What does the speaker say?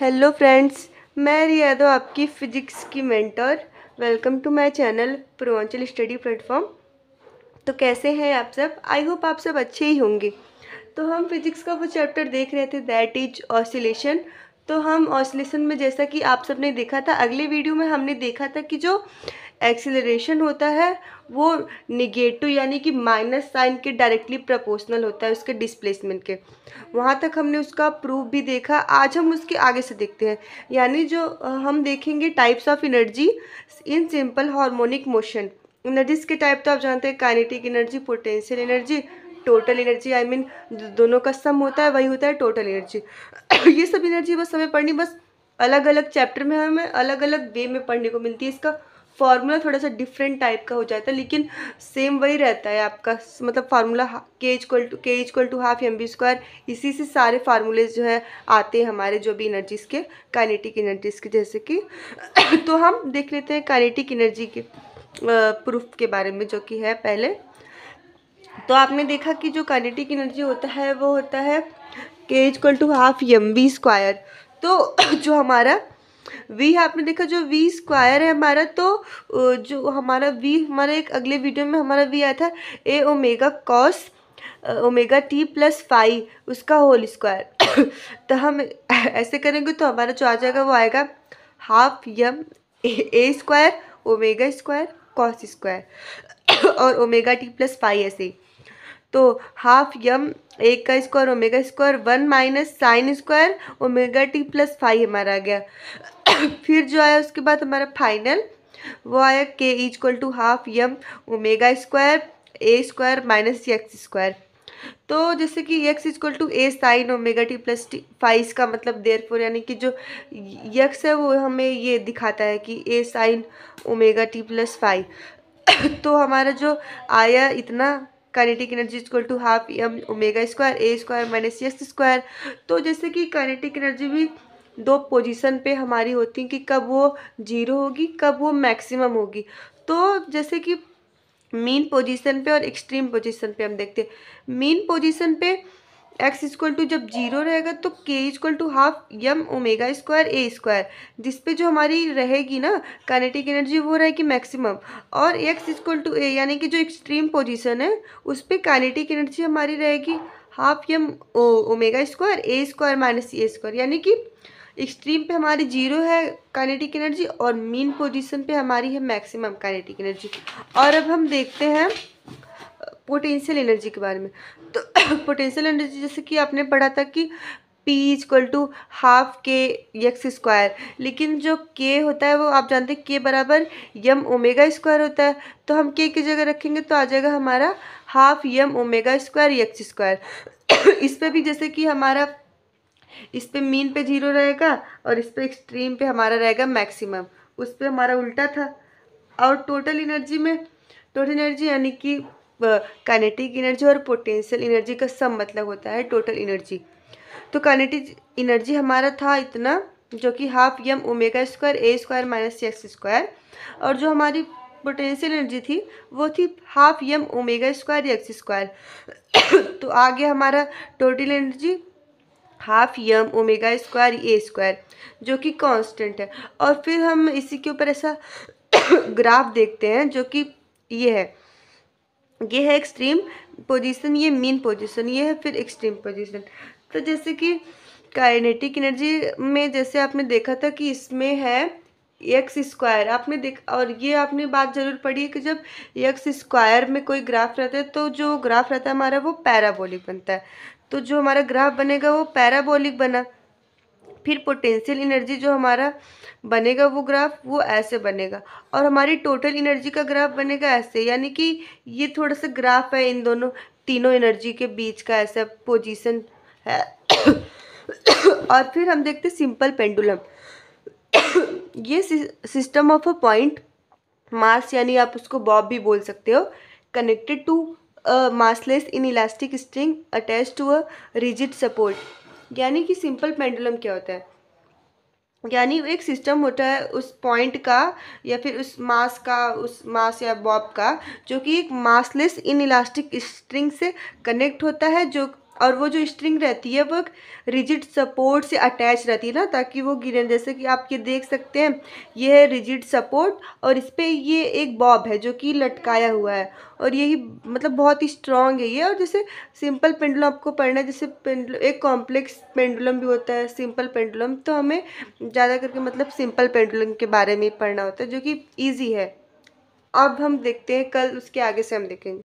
hello friends मैं रिया दो आपकी फ़िजिक्स की mentor welcome to my channel Purvanchal study platform तो कैसे हैं आप सब आई होप आप सब अच्छे ही होंगे तो हम फिजिक्स का वो चैप्टर देख रहे थे दैट इज ऑसिलेशन तो हम ऑसिलेशन में जैसा कि आप सब ने देखा था अगले वीडियो में हमने देखा था कि जो एक्सीलरेशन होता है वो निगेटिव यानी कि माइनस साइन के डायरेक्टली प्रोपोर्शनल होता है उसके डिस्प्लेसमेंट के वहाँ तक हमने उसका प्रूफ भी देखा आज हम उसके आगे से देखते हैं यानी जो हम देखेंगे types of energy in simple harmonic motion energies के टाइप तो आप जानते हैं kinetic energy potential energy total energy I I mean mean, दोनों का सम होता है वही होता है टोटल एनर्जी ये सब एनर्जी बस हमें पढ़नी बस अलग अलग चैप्टर में हमें अलग अलग वे में पढ़ने को मिलती है इसका फार्मूला थोड़ा सा डिफरेंट टाइप का हो जाता है लेकिन सेम वही रहता है आपका मतलब फार्मूला के equal to K equal to half M B square इसी से सारे फार्मूले जो है आते हैं हमारे जो भी एनर्जीज़ के काइनेटिक एनर्जीज़ के जैसे कि तो हम देख लेते हैं काइनेटिक एनर्जी के प्रूफ के बारे में जो कि है पहले तो आपने देखा कि जो काइनेटिक एनर्जी होता है वो होता है K equal to half M B square तो जो हमारा वी आपने देखा जो वी स्क्वायर है हमारा तो जो हमारा वी हमारा एक अगले वीडियो में हमारा वी आया था A omega cos omega T plus five उसका होल स्क्वायर तो हम ऐसे करेंगे तो हमारा जो आ जाएगा वो आएगा half M A square omega square cos square और ओमेगा टी प्लस फाइव ऐसे तो हाफ यम ए का square omega square one minus sine square omega T plus five हमारा आ गया फिर जो आया उसके बाद हमारा फाइनल वो आया K equal to half M omega square A square minus X square तो जैसे कि X equal to A sine omega T plus T five का मतलब देर फोर यानी कि जो यक्स है वो हमें ये दिखाता है कि A sine omega T plus five तो हमारा जो आया इतना kinetic energy equal to half M omega square A square minus X square तो जैसे कि काइनेटिक एनर्जी भी दो पोजीशन पे हमारी होती हैं कि कब वो जीरो होगी कब वो मैक्सिमम होगी तो जैसे कि मेन पोजीशन पे और एक्सट्रीम पोजीशन पे हम देखते हैं मेन पोजीशन पे एक्स इक्वल टू जब जीरो रहेगा तो K equal to half M omega square A square जिसपे जो हमारी रहेगी ना कैनेटिक एनर्जी वो रहेगी मैक्सिमम और एक्स इक्वल टू ए यानी कि जो एक्सट्रीम पोजीशन है उस पर काइनेटिक एनर्जी हमारी रहेगी half M O omega square A square minus A square यानी कि एक्सट्रीम पे हमारी जीरो है काइनेटिक एनर्जी और मीन पोजीशन पे हमारी है मैक्सिमम काइनेटिक एनर्जी और अब हम देखते हैं पोटेंशियल एनर्जी के बारे में तो पोटेंशियल एनर्जी जैसे कि आपने पढ़ा था कि P equal to half K X square लेकिन जो के होता है वो आप जानते हैं के बराबर यम ओमेगा स्क्वायर होता है तो हम के की जगह रखेंगे तो आ जाएगा हमारा half M omega square X square इस पर भी जैसे कि हमारा इस पर मीन पे जीरो रहेगा और इस पर एक्सट्रीम पे हमारा रहेगा मैक्सिमम उस पर हमारा उल्टा था और टोटल एनर्जी में टोटल एनर्जी यानी कि काइनेटिक एनर्जी और पोटेंशियल एनर्जी का सब मतलब होता है टोटल एनर्जी तो काइनेटिक एनर्जी हमारा था इतना जो कि half M omega square A square minus X square और जो हमारी पोटेंशियल एनर्जी थी वो थी half M omega square X square तो आगे हमारा total energy half M omega square A square जो कि कांस्टेंट है और फिर हम इसी के ऊपर ऐसा ग्राफ देखते हैं जो कि ये है ये है एक्सट्रीम पोजीशन ये मीन पोजीशन ये है फिर एक्सट्रीम पोजीशन तो जैसे कि काइनेटिक एनर्जी में जैसे आपने देखा था कि इसमें है एक्स स्क्वायर आपने देख और ये आपने बात ज़रूर पढ़ी है कि जब एक्स स्क्वायर में कोई ग्राफ रहता है तो जो ग्राफ रहता है हमारा वो पैराबोलिक बनता है तो जो हमारा ग्राफ बनेगा वो पैराबोलिक बना फिर पोटेंशियल एनर्जी जो हमारा बनेगा वो ग्राफ वो ऐसे बनेगा और हमारी टोटल एनर्जी का ग्राफ बनेगा ऐसे यानी कि ये थोड़ा सा ग्राफ है इन दोनों तीनों एनर्जी के बीच का ऐसा पोजीशन है और फिर हम देखते सिंपल पेंडुलम ये system of a point mass यानी आप उसको बॉब भी बोल सकते हो connected to a massless inelastic string attach to a rigid support यानी कि सिंपल पेंडुलम क्या होता है यानी एक सिस्टम होता है उस पॉइंट का या फिर उस मास का उस मास या बॉब का जो कि एक मासलेस इन इलास्टिक स्ट्रिंग से कनेक्ट होता है जो और वो जो स्ट्रिंग रहती है वो रिजिड सपोर्ट से अटैच रहती है ना ताकि वो गिरे जैसे कि आप ये देख सकते हैं ये है रिजिड सपोर्ट और इस पर ये एक बॉब है जो कि लटकाया हुआ है और यही मतलब बहुत ही स्ट्रॉन्ग है ये और जैसे सिंपल पेंडुलम आपको पढ़ना है जैसे पेंडुलम एक कॉम्प्लेक्स पेंडुलम भी होता है सिंपल पेंडुलम तो हमें ज़्यादा करके मतलब सिंपल पेंडुलम के बारे में पढ़ना होता है जो कि ईजी है अब हम देखते हैं कल उसके आगे से हम देखेंगे